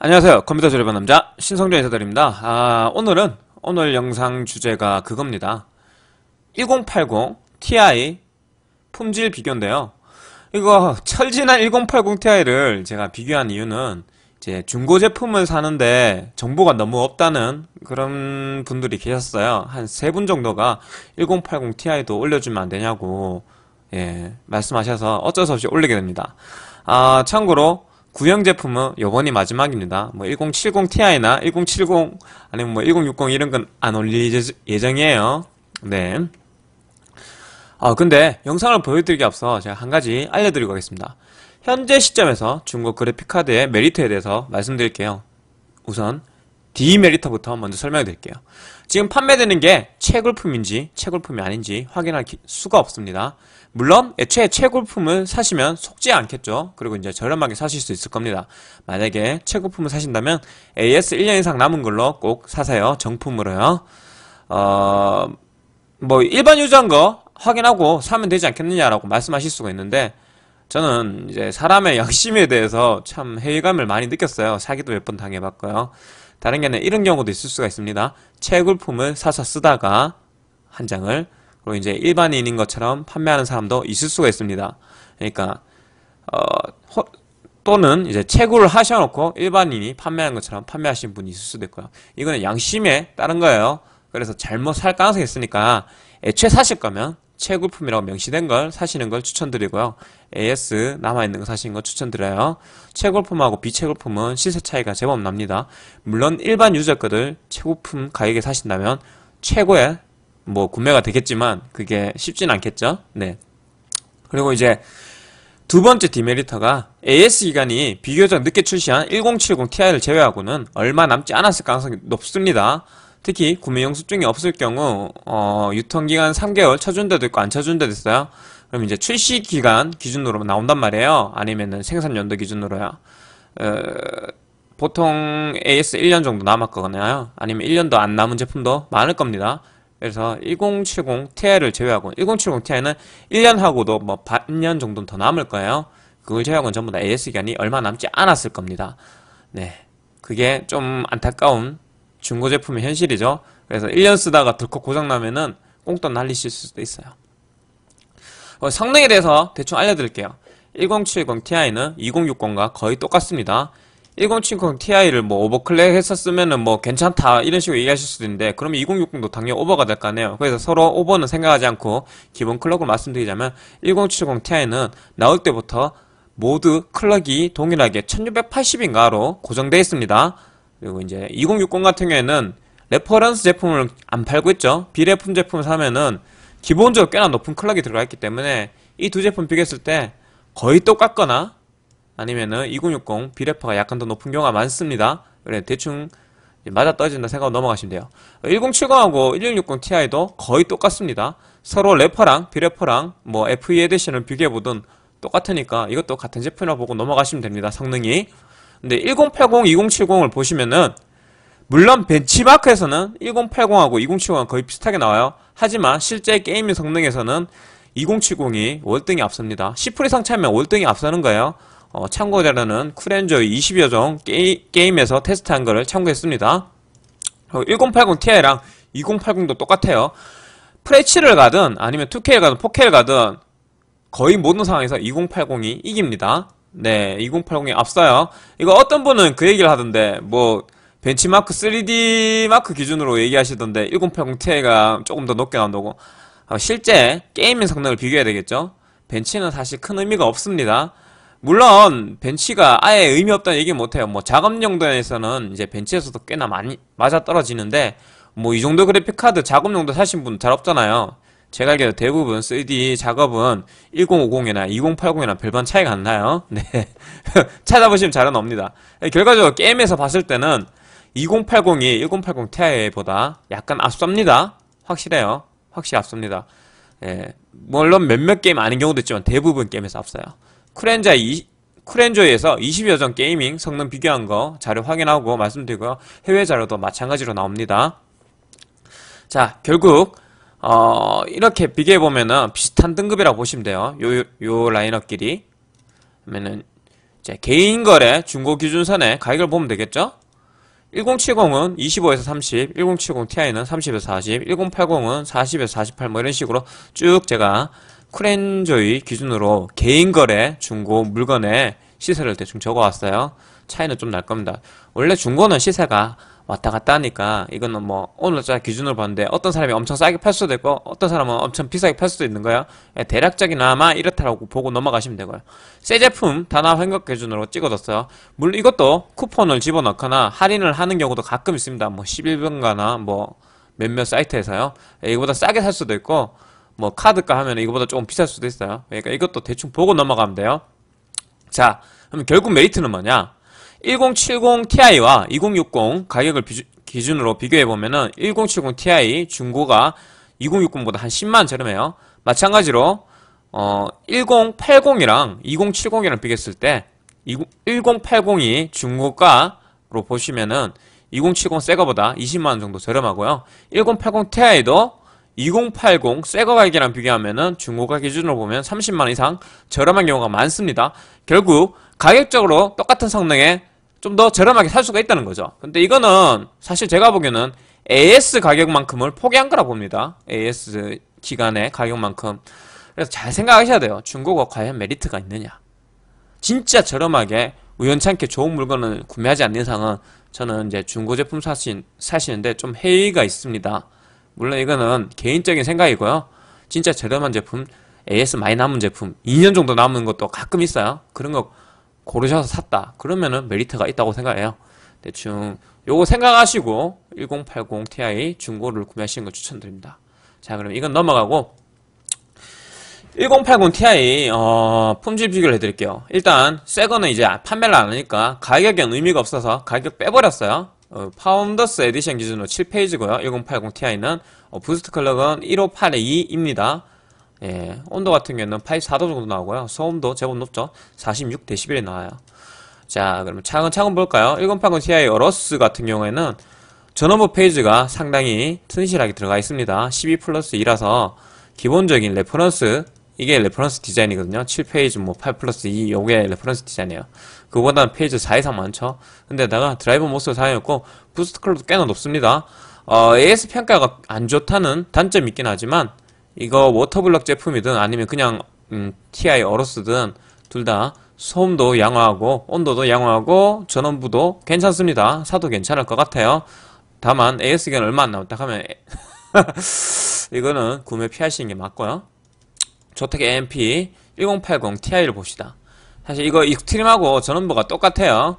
안녕하세요 컴퓨터 조립반 남자 신성준 인사드립니다 아, 오늘은 오늘 영상 주제가 그겁니다 1080 Ti 품질 비교인데요 이거 철진한 1080 Ti를 제가 비교한 이유는 이제 중고 제품을 사는데 정보가 너무 없다는 그런 분들이 계셨어요 한 세 분 정도가 1080 Ti도 올려주면 안되냐고 예 말씀하셔서 어쩔 수 없이 올리게 됩니다 아 참고로 구형 제품은 뭐 요번이 마지막입니다. 뭐 1070 Ti나 1070 아니면 뭐 1060 이런 건 안 올릴 예정이에요. 네. 아 근데 영상을 보여드리기 앞서 제가 한 가지 알려드리고 가겠습니다. 현재 시점에서 중국 그래픽카드의 메리트에 대해서 말씀드릴게요. 우선 디메리터부터 먼저 설명해 드릴게요. 지금 판매되는 게 채굴품인지 채굴품이 아닌지 확인할 수가 없습니다. 물론 애초에 채굴품을 사시면 속지 않겠죠. 그리고 이제 저렴하게 사실 수 있을 겁니다. 만약에 채굴품을 사신다면 AS 1년 이상 남은 걸로 꼭 사세요. 정품으로요. 어... 뭐 일반 유저인 거 확인하고 사면 되지 않겠느냐라고 말씀하실 수가 있는데 저는 이제 사람의 양심에 대해서 참 회의감을 많이 느꼈어요. 사기도 몇 번 당해봤고요. 다른 게 아니라 이런 경우도 있을 수가 있습니다. 채굴품을 사서 쓰다가 한 장을 그리고 이제 일반인인 것처럼 판매하는 사람도 있을 수가 있습니다. 그러니까 어, 허, 또는 이제 채굴을 하셔놓고 일반인이 판매하는 것처럼 판매하신 분이 있을 수도 있고요. 이거는 양심에 따른 거예요. 그래서 잘못 살 가능성이 있으니까 애초에 사실 거면 최고품이라고 명시된 걸 사시는 걸 추천드리고요. AS 남아있는 거 사시는 거 추천드려요. 최고품하고 비최고품은 시세 차이가 제법 납니다. 물론 일반 유저 거들 최고품 가격에 사신다면 최고의 뭐 구매가 되겠지만 그게 쉽진 않겠죠. 네. 그리고 이제 두 번째 디메리터가 AS 기간이 비교적 늦게 출시한 1070 Ti를 제외하고는 얼마 남지 않았을 가능성이 높습니다. 특히 구매 용수증이 없을 경우 어, 유통기간 3개월 쳐준 데도 있고 안 쳐준 데도 있어요. 그럼 이제 출시기간 기준으로 나온단 말이에요. 아니면은 생산연도 기준으로요. 어, 보통 AS 1년 정도 남았거든요 아니면 1년도 안 남은 제품도 많을 겁니다. 그래서 1070 Ti를 제외하고 1070 Ti는 1년 하고도 뭐 반년 정도는 더 남을 거예요. 그걸 제외하고는 전부 다 AS 기간이 얼마 남지 않았을 겁니다. 네. 그게 좀 안타까운 중고 제품이 현실이죠. 그래서 1년 쓰다가 덜컥 고장나면은 꽁돈 날리실 수도 있어요. 어, 성능에 대해서 대충 알려드릴게요. 1070 Ti는 2060과 거의 똑같습니다. 1070 Ti를 뭐오버클랙 해서 쓰면은 뭐 괜찮다 이런 식으로 얘기하실 수도 있는데 그러면 2060도 당연히 오버가 될 거 아니에요. 그래서 서로 오버는 생각하지 않고 기본 클럭을 말씀드리자면 1070 Ti는 나올 때부터 모두 클럭이 동일하게 1680인가로 고정되어 있습니다. 그리고 이제 2060 같은 경우에는 레퍼런스 제품을 안 팔고 있죠. 비례품 제품을 사면은 기본적으로 꽤나 높은 클럭이 들어가 있기 때문에 이 두 제품 비교했을 때 거의 똑같거나 아니면은 2060비례퍼가 약간 더 높은 경우가 많습니다. 그래 대충 맞아 떨어진다 생각하고 넘어가시면 돼요. 1070하고 1660 Ti도 거의 똑같습니다. 서로 레퍼랑 비레퍼랑 뭐 FE 에디션을 비교해보든 똑같으니까 이것도 같은 제품이라고 보고 넘어가시면 됩니다. 성능이. 근데 1080, 2070을 보시면은 물론 벤치마크에서는 1080하고 2070은 거의 비슷하게 나와요. 하지만 실제 게임의 성능에서는 2070이 월등히 앞섭니다. 10% 이상 차면 월등히 앞서는 거예요. 어, 참고 자료는 쿨엔저의 20여 종 게이, 게임에서 테스트한 거를 참고했습니다. 1080 Ti랑 2080도 똑같아요. 프레치를 가든 아니면 2K를 가든 4K를 가든 거의 모든 상황에서 2080이 이깁니다. 네, 2080이 앞서요. 이거 어떤 분은 그 얘기를 하던데, 뭐, 벤치마크 3D 마크 기준으로 얘기하시던데, 1080 Ti가 조금 더 높게 나온다고. 아, 실제 게이밍 성능을 비교해야 되겠죠? 벤치는 사실 큰 의미가 없습니다. 물론 벤치가 아예 의미 없다는 얘기는 못해요. 뭐 작업 용도에서는 이제 벤치에서도 꽤나 많이 맞아 떨어지는데 뭐 이 정도 그래픽 카드 작업 용도 사신 분잘 없잖아요. 제가 알기로 대부분 3D 작업은 1050이나 2080이나 별반 차이가 안 나요. 네. 찾아보시면 잘은옵니다 결과적으로 게임에서 봤을 때는 2080이 1080 Ti보다 약간 앞섭니다. 확실해요. 확실히 앞섭니다. 예. 물론 몇몇 게임 아닌 경우도 있지만 대부분 게임에서 앞서요. 쿠렌자 이, 쿠렌조에서 20여 전 게이밍 성능 비교한 거 자료 확인하고 말씀드리고요. 해외 자료도 마찬가지로 나옵니다. 자, 결국 어, 이렇게 비교해 보면은 비슷한 등급이라고 보시면 돼요. 요, 요 라인업끼리. 그러면은, 이제 개인 거래 중고 기준선의 가격을 보면 되겠죠? 1070은 25에서 30, 1070 Ti는 30에서 40, 1080은 40에서 48, 뭐 이런 식으로 쭉 제가 쿠렌조의 기준으로 개인 거래 중고 물건의 시세를 대충 적어왔어요. 차이는 좀 날 겁니다. 원래 중고는 시세가 왔다 갔다 하니까 이거는 뭐 오늘자 기준으로 봤는데 어떤 사람이 엄청 싸게 팔 수도 있고 어떤 사람은 엄청 비싸게 팔 수도 있는 거예요. 예, 대략적이나마 이렇다라고 보고 넘어가시면 되고요. 새 제품 단화 환급 기준으로 찍어뒀어요. 물론 이것도 쿠폰을 집어넣거나 할인을 하는 경우도 가끔 있습니다. 뭐 11번가나 뭐 몇몇 사이트에서요. 예, 이거보다 싸게 살 수도 있고 뭐 카드가 하면 이거보다 조금 비쌀 수도 있어요. 그러니까 이것도 대충 보고 넘어가면 돼요. 자, 그럼 결국 메리트는 뭐냐? 1070 Ti와 2060 가격을 비주, 기준으로 비교해보면은 1070 Ti 중고가 2060보다 한 10만 저렴해요. 마찬가지로 어, 1080이랑 2070이랑 비교했을 때 1080이 중고가로 보시면은 2070 새거보다 20만원 정도 저렴하고요. 1080 Ti도 2080 새거 가격이랑 비교하면은 중고가 기준으로 보면 30만 이상 저렴한 경우가 많습니다. 결국 가격적으로 똑같은 성능에 좀 더 저렴하게 살 수가 있다는 거죠. 근데 이거는 사실 제가 보기에는 AS 가격만큼을 포기한 거라 봅니다. AS 기간의 가격만큼. 그래서 잘 생각하셔야 돼요. 중고가 과연 메리트가 있느냐. 진짜 저렴하게 우연찮게 좋은 물건을 구매하지 않는 이상은 저는 이제 중고 제품 사신, 사시는데 좀 회의가 있습니다. 물론 이거는 개인적인 생각이고요. 진짜 저렴한 제품, AS 많이 남은 제품, 2년 정도 남은 것도 가끔 있어요. 그런 거 고르셔서 샀다. 그러면은 메리트가 있다고 생각해요. 대충 요거 생각하시고 1080 Ti 중고를 구매하시는 걸 추천드립니다. 자, 그럼 이건 넘어가고 1080 Ti 어, 품질 비교를 해드릴게요. 일단 새 거는 이제 판매를 안 하니까 가격엔 의미가 없어서 가격 빼버렸어요. 어, 파운더스 에디션 기준으로 7페이지고요. 1080ti는 어, 부스트 컬러은 1582입니다. 예, 온도 같은 경우는 84도 정도 나오고요. 소음도 제법 높죠. 46dB에 나와요. 자, 그럼 차근차근 볼까요? 1080ti 어러스 같은 경우에는 전원부 페이지가 상당히 튼실하게 들어가 있습니다. 12 플러스 2라서 기본적인 레퍼런스 이게 레퍼런스 디자인이거든요 7페이지 뭐8 플러스 2 요게 레퍼런스 디자인이에요 그거보다는 페이지 4 이상 많죠 근데다가 드라이버 모스를 사용했고 부스트 클럽도 꽤나 높습니다 어, AS 평가가 안 좋다는 단점이 있긴 하지만 이거 워터블럭 제품이든 아니면 그냥 음, TI 어로스든 둘 다 소음도 양호하고 온도도 양호하고 전원부도 괜찮습니다 사도 괜찮을 것 같아요 다만 AS견 얼마 안 남았다 하면 이거는 구매 피하시는 게 맞고요 저택 AMP 1080 Ti를 봅시다. 사실 이거 익트림하고 스 전원부가 똑같아요.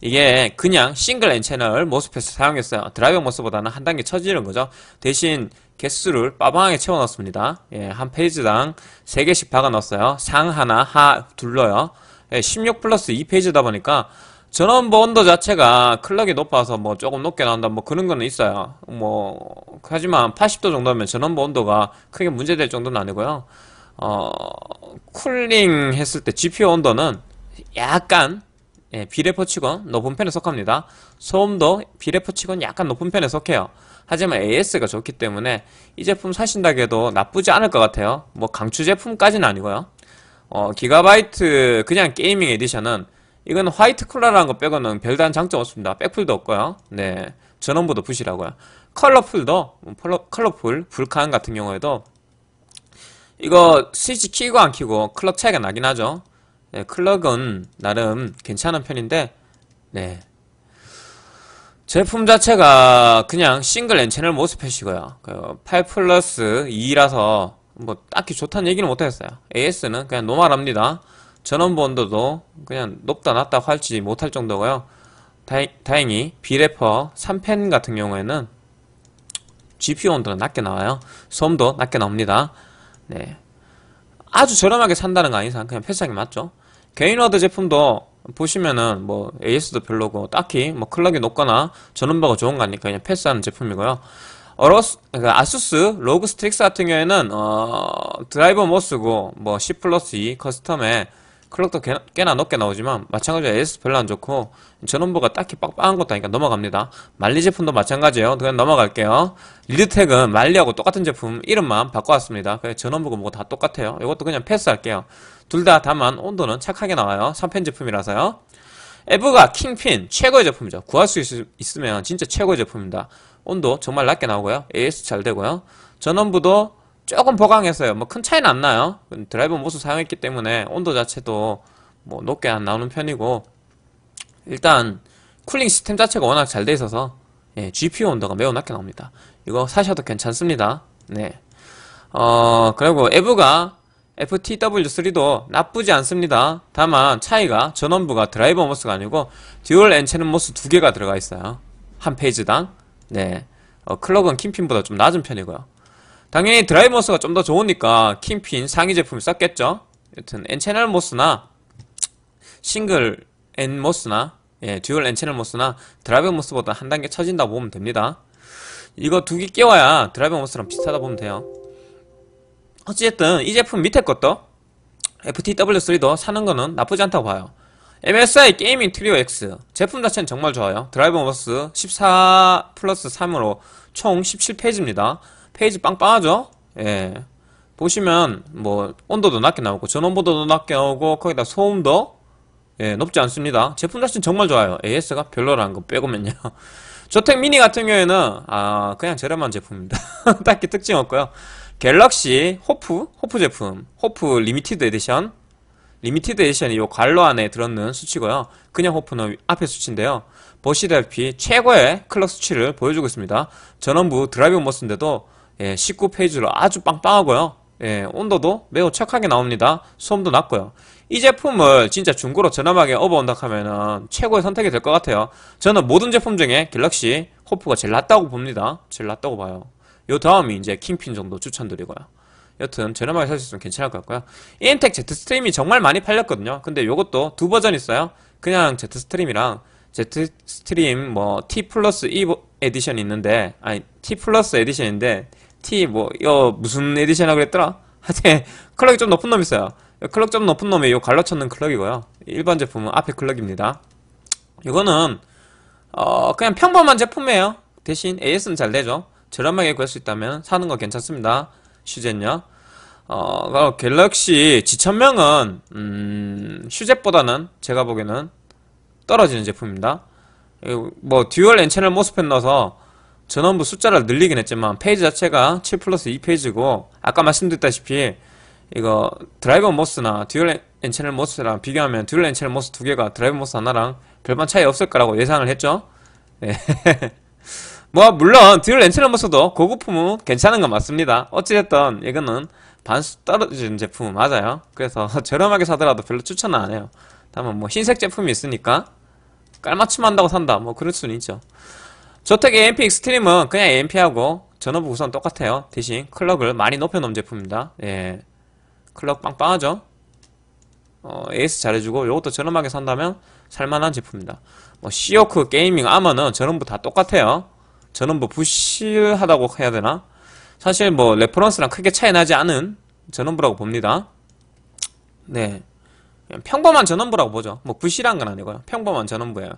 이게 그냥 싱글 N 채널 모습에서 사용했어요. 드라이버 모습보다는 한 단계 처지는 거죠. 대신 개수를 빠방하게 채워 넣습니다. 예, 한 페이지당 3개씩 박아 넣었어요. 상 하나, 하 둘러요. 예, 16 플러스 2페이지다 보니까 전원부 온도 자체가 클럭이 높아서 뭐 조금 높게 나온다 뭐 그런 거는 있어요. 뭐 하지만 80도 정도면 전원부 온도가 크게 문제될 정도는 아니고요. 어, 쿨링 했을 때 GPU 온도는 약간 예, 비례포 치곤 높은 편에 속합니다. 소음도 비례포 치곤 약간 높은 편에 속해요. 하지만 AS가 좋기 때문에 이 제품 사신다고 해도 나쁘지 않을 것 같아요. 뭐 강추 제품까지는 아니고요. 어, 기가바이트 그냥 게이밍 에디션은 이건 화이트 쿨러라는 거 빼고는 별다른 장점 없습니다. 백풀도 없고요. 네. 전원부도 붓이라고요. 컬러풀도 컬 뭐 컬러풀, 불칸 같은 경우에도 이거 스위치 키고 안 키고 클럭 차이가 나긴 하죠. 네, 클럭은 나름 괜찮은 편인데 네. 제품 자체가 그냥 싱글 엔채널 모스펫이고요. 8 그 플러스 2라서 뭐 딱히 좋다는 얘기는 못하겠어요. AS는 그냥 노말합니다전원본 온도도 그냥 높다 낮다 할지 못할 정도고요. 다행, 다행히 비래퍼 3펜 같은 경우에는 GPU 온도는 낮게 나와요. 소음도 낮게 나옵니다. 네. 아주 저렴하게 산다는 거 아닌 이상 그냥 패스하기 맞죠. 개인워드 제품도 보시면은 뭐 AS도 별로고 딱히 뭐 클럭이 높거나 전원바가 좋은 거 아니니까 그냥 패스하는 제품이고요. 어로스, 그 그러니까 아수스 로그 스트릭스 같은 경우에는 어, 드라이버 못 쓰고 뭐 C 플러스 2 e 커스텀에 클럭도 꽤나, 높게 나오지만 마찬가지로 AS 별로 안 좋고 전원부가 딱히 빡빡한 것도 아니까 니 넘어갑니다. 말리 제품도 마찬가지예요. 그냥 넘어갈게요. 리드텍은 말리하고 똑같은 제품 이름만 바꿔왔습니다. 그래 전원부가 뭐고 다 똑같아요. 이것도 그냥 패스할게요. 둘 다 다만 온도는 착하게 나와요. 3펜 제품이라서요. 에브가 킹핀 최고의 제품이죠. 구할 수 있, 으면 진짜 최고의 제품입니다. 온도 정말 낮게 나오고요. AS 잘 되고요. 전원부도 조금 보강했어요. 뭐 큰 차이는 안 나요. 드라이버 모스 사용했기 때문에 온도 자체도 뭐 높게 안 나오는 편이고 일단 쿨링 시스템 자체가 워낙 잘 돼 있어서 예, GPU 온도가 매우 낮게 나옵니다. 이거 사셔도 괜찮습니다. 네. 어, 그리고 에브가 FTW3도 나쁘지 않습니다. 다만 차이가 전원부가 드라이버 모스가 아니고 듀얼 엔체는 모스 두 개가 들어가 있어요. 한 페이지당. 네. 어, 클럭은 킴핀보다 좀 낮은 편이고요. 당연히 드라이버스가 좀 더 좋으니까 킹핀 상위 제품을 썼겠죠. 여튼 엔채널 모스나 싱글 엔 모스나 예, 듀얼 엔채널 모스나 드라이버 모스보다 한 단계 처진다 고 보면 됩니다. 이거 두 개 끼워야 드라이버 모스랑 비슷하다 보면 돼요. 어쨌든 이 제품 밑에 것도 FTW3도 사는 거는 나쁘지 않다고 봐요. MSI 게이밍 트리오 X 제품 자체는 정말 좋아요. 드라이버 모스 14 플러스 3으로 총 17페이지입니다. 페이지 빵빵하죠? 예. 보시면 뭐 온도도 낮게 나오고 전원보도도 낮게 나오고 거기다 소음도 예, 높지 않습니다. 제품 자체는 정말 좋아요. AS가 별로라는 거 빼고면요. 저택 미니 같은 경우에는 아 그냥 저렴한 제품입니다. 딱히 특징 없고요. 갤럭시 호프 호프 제품 호프 리미티드 에디션 리미티드 에디션이 요 관로 안에 들었는 수치고요. 그냥 호프는 앞에 수치인데요. 보시다시피 최고의 클럭 수치를 보여주고 있습니다. 전원부 드라이브 모스인데도 예, 19페이지로 아주 빵빵하고요. 예, 온도도 매우 착하게 나옵니다. 소음도 낮고요. 이 제품을 진짜 중고로 저렴하게 업어온다 하면은 최고의 선택이 될 것 같아요. 저는 모든 제품 중에 갤럭시 호프가 제일 낫다고 봅니다. 제일 낫다고 봐요. 요 다음이 이제 킹핀 정도 추천드리고요. 여튼 저렴하게 살 수 있으면 괜찮을 것 같고요. 인텍 Z 스트림이 정말 많이 팔렸거든요. 근데 요것도 두 버전 있어요. 그냥 Z 스트림이랑 Z 스트림 뭐 T 플러스 E 에디션이 있는데 아니 T 플러스 에디션인데 T 뭐 이거 무슨 에디션이라 그랬더라? 하여튼 클럭이 좀 높은 놈 있어요 클럭 좀 높은 놈이 요 갈라쳤는 클럭이고요 일반 제품은 앞에 클럭입니다 이거는 어 그냥 평범한 제품이에요 대신 AS는 잘 되죠 저렴하게 구할 수 있다면 사는 거 괜찮습니다 슈젠요 어, 어 갤럭시 G1000은 음, 슈젯보다는 제가 보기에는 떨어지는 제품입니다 뭐 듀얼 엔채널 모스펫 넣어서 전원부 숫자를 늘리긴 했지만 페이지 자체가 7 플러스 2페이지고 아까 말씀드렸다시피 이거 드라이버 모스나 듀얼 엔체널 모스랑 비교하면 듀얼 엔체널 모스 두 개가 드라이버 모스 하나랑 별반 차이 없을 거라고 예상을 했죠 네. 뭐 물론 듀얼 엔체널 모스도 고급품은 괜찮은 건 맞습니다 어찌됐든 이거는 반수 떨어진 제품은 맞아요 그래서 저렴하게 사더라도 별로 추천은 안 해요 다만 뭐 흰색 제품이 있으니까 깔맞춤 한다고 산다 뭐 그럴 수는 있죠 저택 AMP 익스트림은 그냥 AMP하고 전원부 구성 똑같아요. 대신 클럭을 많이 높여놓은 제품입니다. 예. 클럭 빵빵하죠? 어, AS 잘해주고 이것도 저렴하게 산다면 살만한 제품입니다. 뭐 시오크, 게이밍, 아머는 전원부 다 똑같아요. 전원부 부실하다고 해야 되나? 사실 뭐 레퍼런스랑 크게 차이 나지 않은 전원부라고 봅니다. 네. 평범한 전원부라고 보죠. 뭐 부실한 건 아니고요. 평범한 전원부예요.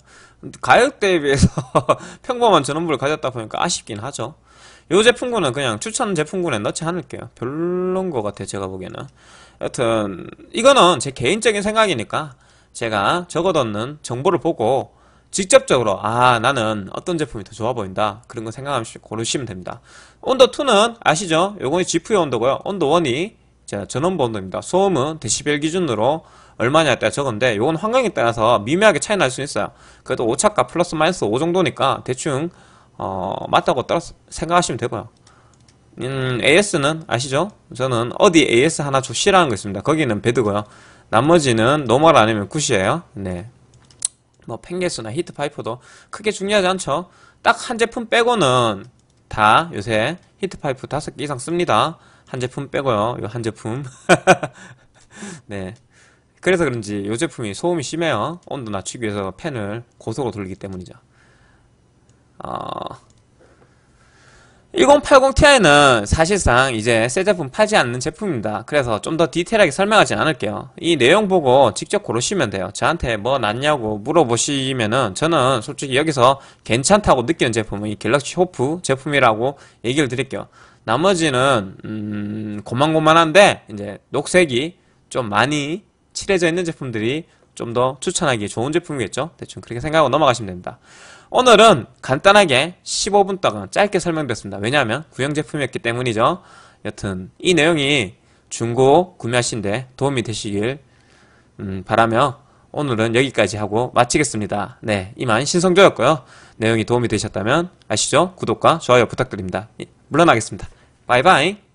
가격대에 비해서 평범한 전원부를 가졌다 보니까 아쉽긴 하죠. 이 제품군은 그냥 추천 제품군에 넣지 않을게요. 별론 것 같아요. 제가 보기에는. 여튼 이거는 제 개인적인 생각이니까 제가 적어뒀는 정보를 보고 직접적으로 아 나는 어떤 제품이 더 좋아 보인다 그런 거 생각하시면 고르시면 됩니다 온도 2는 아시죠? 요거는 지프의 온도고요 온도 1이 전원부 온도입니다 소음은 데시벨 기준으로 얼마냐에 따라 적은데 이건 환경에 따라서 미묘하게 차이 날 수 있어요. 그래도 오차가 플러스 마이너스 5 정도니까 대충 어, 맞다고 따라 생각하시면 되고요. 음, AS는 아시죠? 저는 어디 AS 하나 줍시라는 거 있습니다. 거기는 배드고요. 나머지는 노멀 아니면 굿이에요. 네. 뭐 팽개수나 히트파이프도 크게 중요하지 않죠. 딱 한 제품 빼고는 다 요새 히트파이프 5개 이상 씁니다. 한 제품 빼고요. 요한 제품. 네. 그래서 그런지 이 제품이 소음이 심해요 온도 낮추기 위해서 팬을 고속으로 돌리기 때문이죠 어... 아, 1080ti는 사실상 이제 새 제품 팔지 않는 제품입니다 그래서 좀 더 디테일하게 설명하진 않을게요 이 내용 보고 직접 고르시면 돼요 저한테 뭐 낫냐고 물어보시면은 저는 솔직히 여기서 괜찮다고 느끼는 제품은 이 갤럭시 호프 제품이라고 얘기를 드릴게요 나머지는 음... 고만고만한데 이제 녹색이 좀 많이 칠해져 있는 제품들이 좀 더 추천하기 좋은 제품이겠죠? 대충 그렇게 생각하고 넘어가시면 됩니다. 오늘은 간단하게 15분 동안 짧게 설명드렸습니다. 왜냐하면 구형 제품이었기 때문이죠. 여튼 이 내용이 중고 구매하신데 도움이 되시길 음, 바라며 오늘은 여기까지 하고 마치겠습니다. 네, 이만 신성조였고요. 내용이 도움이 되셨다면 아시죠? 구독과 좋아요 부탁드립니다. 물러나겠습니다. 바이바이.